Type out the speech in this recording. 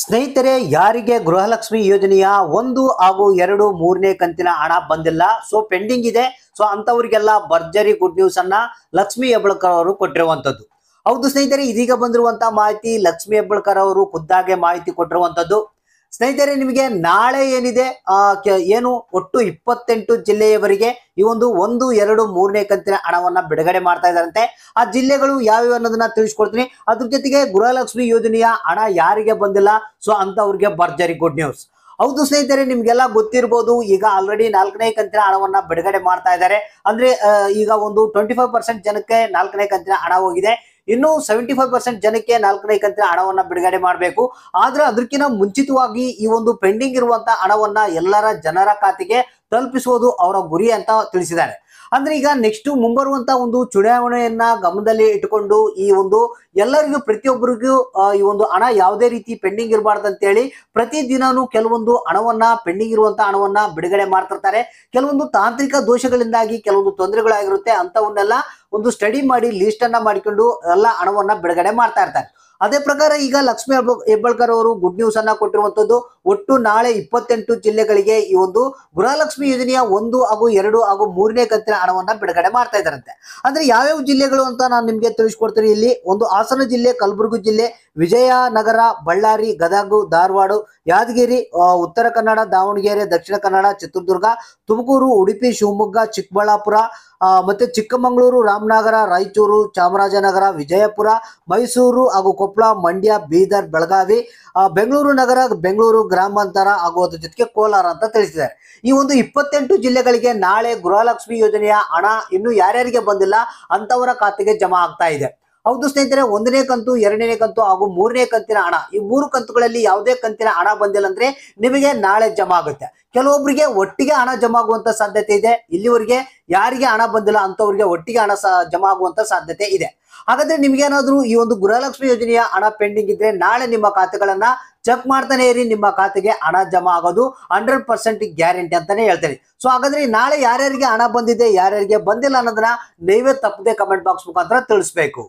ಸ್ನೇಹಿತರೆ ಯಾರಿಗೆ ಗೃಹಲಕ್ಷ್ಮಿ ಯೋಜನೆಯ ಒಂದು ಹಾಗೂ ಎರಡು ಮೂರನೇ ಕಂತಿನ ಹಣ ಬಂದಿಲ್ಲ ಸೊ ಪೆಂಡಿಂಗ್ ಇದೆ ಸೊ ಅಂತವ್ರಿಗೆಲ್ಲ ಭರ್ಜರಿ ಗುಡ್ ನ್ಯೂಸ್ ಅನ್ನ ಲಕ್ಷ್ಮಿ ಹೆಬ್ಬಳ್ಕರ್ ಅವರು ಕೊಟ್ಟಿರುವಂತದ್ದು ಹೌದು ಸ್ನೇಹಿತರೆ ಇದೀಗ ಬಂದಿರುವಂತಹ ಮಾಹಿತಿ ಲಕ್ಷ್ಮಿ ಹೆಬ್ಬಳ್ಕರ್ ಅವರು ಖುದ್ದಾಗೆ ಮಾಹಿತಿ ಕೊಟ್ಟಿರುವಂತದ್ದು ಸ್ನೇಹಿತರೆ ನಿಮಗೆ ನಾಳೆ ಏನಿದೆ ಏನು ಒಟ್ಟು ಇಪ್ಪತ್ತೆಂಟು ಜಿಲ್ಲೆಯವರಿಗೆ ಈ ಒಂದು ಒಂದು ಎರಡು ಮೂರನೇ ಕಂತಿನ ಹಣವನ್ನ ಬಿಡುಗಡೆ ಮಾಡ್ತಾ ಇದಾರಂತೆ ಆ ಜಿಲ್ಲೆಗಳು ಯಾವ್ಯಾವ ಅನ್ನೋದನ್ನ ತಿಳಿಸ್ಕೊಡ್ತೀನಿ ಅದ್ರ ಜೊತೆಗೆ ಗೃಹಲಕ್ಷ್ಮಿ ಯೋಜನೆಯ ಹಣ ಯಾರಿಗೆ ಬಂದಿಲ್ಲ ಸೊ ಅಂತವ್ರಿಗೆ ಭರ್ಜರಿ ಗುಡ್ ನ್ಯೂಸ್ ಹೌದು ಸ್ನೇಹಿತರೆ ನಿಮ್ಗೆಲ್ಲ ಗೊತ್ತಿರ್ಬೋದು ಈಗ ಆಲ್ರೆಡಿ ನಾಲ್ಕನೇ ಕಂತಿನ ಹಣವನ್ನ ಬಿಡುಗಡೆ ಮಾಡ್ತಾ ಇದ್ದಾರೆ ಅಂದ್ರೆ ಈಗ ಒಂದು ಟ್ವೆಂಟಿ ಫೈವ್ ಪರ್ಸೆಂಟ್ ಜನಕ್ಕೆ ನಾಲ್ಕನೇ ಕಂತಿನ ಹಣ ಹೋಗಿದೆ ಇನ್ನು ಸೆವೆಂಟಿ ಫೈವ್ ಪರ್ಸೆಂಟ್ ಜನಕ್ಕೆ ನಾಲ್ಕನೇ ಕಂತಿನ ಹಣವನ್ನ ಬಿಡುಗಡೆ ಮಾಡಬೇಕು ಆದ್ರೆ ಅದಕ್ಕಿಂತ ಮುಂಚಿತವಾಗಿ ಈ ಒಂದು ಪೆಂಡಿಂಗ್ ಇರುವಂತಹ ಹಣವನ್ನ ಎಲ್ಲರ ಜನರ ಖಾತೆಗೆ ತಲುಪಿಸುವುದು ಅವರ ಗುರಿ ಅಂತ ತಿಳಿಸಿದ್ದಾರೆ ಅಂದ್ರೆ ಈಗ ನೆಕ್ಸ್ಟ್ ಮುಂಬರುವಂತ ಒಂದು ಚುನಾವಣೆಯನ್ನ ಗಮನದಲ್ಲಿ ಇಟ್ಟುಕೊಂಡು ಈ ಒಂದು ಎಲ್ಲರಿಗೂ ಪ್ರತಿಯೊಬ್ಬರಿಗೂ ಈ ಒಂದು ಹಣ ಯಾವುದೇ ರೀತಿ ಪೆಂಡಿಂಗ್ ಇರಬಾರ್ದು ಅಂತೇಳಿ ಪ್ರತಿ ದಿನಾನು ಕೆಲವೊಂದು ಹಣವನ್ನ ಪೆಂಡಿಂಗ್ ಇರುವಂತ ಹಣವನ್ನ ಬಿಡುಗಡೆ ಮಾಡ್ತಿರ್ತಾರೆ ಕೆಲವೊಂದು ತಾಂತ್ರಿಕ ದೋಷಗಳಿಂದಾಗಿ ಕೆಲವೊಂದು ತೊಂದರೆಗಳಾಗಿರುತ್ತೆ ಅಂತವನ್ನೆಲ್ಲ ಒಂದು ಸ್ಟಡಿ ಮಾಡಿ ಲೀಸ್ಟ್ ಅನ್ನ ಮಾಡಿಕೊಂಡು ಎಲ್ಲ ಹಣವನ್ನ ಬಿಡುಗಡೆ ಮಾಡ್ತಾ ಇರ್ತಾರೆ ಅದೇ ಪ್ರಕಾರ ಈಗ ಲಕ್ಷ್ಮೀ ಹೆಬ್ಬಳ್ಕರ್ ಅವರು ಗುಡ್ ನ್ಯೂಸ್ ಅನ್ನ ಕೊಟ್ಟಿರುವಂತದ್ದು ಒಟ್ಟು ನಾಳೆ ಇಪ್ಪತ್ತೆಂಟು ಜಿಲ್ಲೆಗಳಿಗೆ ಈ ಒಂದು ಗೃಹಲಕ್ಷ್ಮಿ ಯೋಜನೆಯ ಒಂದು ಹಾಗೂ ಎರಡು ಹಾಗೂ ಮೂರನೇ ಕಂತಿನ ಹಣವನ್ನ ಬಿಡುಗಡೆ ಮಾಡ್ತಾ ಇದ್ದಾರಂತೆ ಅಂದ್ರೆ ಯಾವ್ಯಾವ ಜಿಲ್ಲೆಗಳು ಅಂತ ನಾನು ನಿಮಗೆ ತಿಳಿಸ್ಕೊಡ್ತೀನಿ ಇಲ್ಲಿ ಒಂದು ಹಾಸನ ಜಿಲ್ಲೆ ಕಲಬುರಗಿ ಜಿಲ್ಲೆ ವಿಜಯನಗರ ಬಳ್ಳಾರಿ ಗದಗ ಧಾರವಾಡ ಯಾದಗಿರಿ ಉತ್ತರ ಕನ್ನಡ ದಾವಣಗೆರೆ ದಕ್ಷಿಣ ಕನ್ನಡ ಚಿತ್ರದುರ್ಗ ತುಮಕೂರು ಉಡುಪಿ ಶಿವಮೊಗ್ಗ ಚಿಕ್ಕಬಳ್ಳಾಪುರ ಮತ್ತೆ ಚಿಕ್ಕಮಗಳೂರು ರಾಮನಗರ ರಾಯಚೂರು ಚಾಮರಾಜನಗರ ವಿಜಯಪುರ ಮೈಸೂರು ಹಾಗೂ ಕೊಪ್ಪಳ ಮಂಡ್ಯ ಬೀದರ್ ಬೆಳಗಾವಿ ಬೆಂಗಳೂರು ನಗರ ಬೆಂಗಳೂರು ಗ್ರಾಮಾಂತರ ಹಾಗೂ ಅದರ ಜೊತೆಗೆ ಕೋಲಾರ ಅಂತ ತಿಳಿಸಿದ್ದಾರೆ ಈ ಒಂದು ಇಪ್ಪತ್ತೆಂಟು ಜಿಲ್ಲೆಗಳಿಗೆ ನಾಳೆ ಗೃಹಲಕ್ಷ್ಮಿ ಯೋಜನೆಯ ಹಣ ಇನ್ನೂ ಯಾರ್ಯಾರಿಗೆ ಬಂದಿಲ್ಲ ಅಂತವರ ಖಾತೆಗೆ ಜಮಾ ಆಗ್ತಾ ಇದೆ ಹೌದು ಸ್ನೇಹಿತರೆ ಒಂದನೇ ಕಂತು ಎರಡನೇ ಕಂತು ಹಾಗೂ ಮೂರನೇ ಕಂತಿನ ಹಣ ಈ ಮೂರು ಕಂತುಗಳಲ್ಲಿ ಯಾವುದೇ ಕಂತಿನ ಹಣ ಬಂದಿಲ್ಲ ಅಂದ್ರೆ ನಿಮಗೆ ನಾಳೆ ಜಮಾ ಆಗುತ್ತೆ ಕೆಲವೊಬ್ಬರಿಗೆ ಒಟ್ಟಿಗೆ ಹಣ ಜಮಾ ಆಗುವಂತ ಸಾಧ್ಯತೆ ಇದೆ ಇಲ್ಲಿವರೆಗೆ ಯಾರಿಗೆ ಹಣ ಬಂದಿಲ್ಲ ಅಂತವ್ರಿಗೆ ಒಟ್ಟಿಗೆ ಹಣ ಜಮಾ ಆಗುವಂತ ಸಾಧ್ಯತೆ ಇದೆ ಹಾಗಾದ್ರೆ ನಿಮ್ಗೆ ಏನಾದ್ರು ಈ ಒಂದು ಗೃಹಲಕ್ಷ್ಮಿ ಯೋಜನೆಯ ಹಣ ಪೆಂಡಿಂಗ್ ಇದ್ರೆ ನಾಳೆ ನಿಮ್ಮ ಖಾತೆಗಳನ್ನ ಚೆಕ್ ಮಾಡ್ತಾನೆ ಇರಿ ನಿಮ್ಮ ಖಾತೆಗೆ ಹಣ ಜಮಾ ಆಗೋದು ಹಂಡ್ರೆಡ್ ಪರ್ಸೆಂಟ್ ಗ್ಯಾರಂಟಿ ಅಂತಾನೆ ಹೇಳ್ತೇನೆ ಸೊ ಹಾಗಾದ್ರೆ ನಾಳೆ ಯಾರ್ಯಾರಿಗೆ ಹಣ ಬಂದಿದೆ ಯಾರ್ಯಾರಿಗೆ ಬಂದಿಲ್ಲ ಅನ್ನೋದನ್ನ ನೀವೇ ತಪ್ಪದೆ ಕಮೆಂಟ್ ಬಾಕ್ಸ್ ಮುಖಾಂತರ ತಿಳಿಸ್ಬೇಕು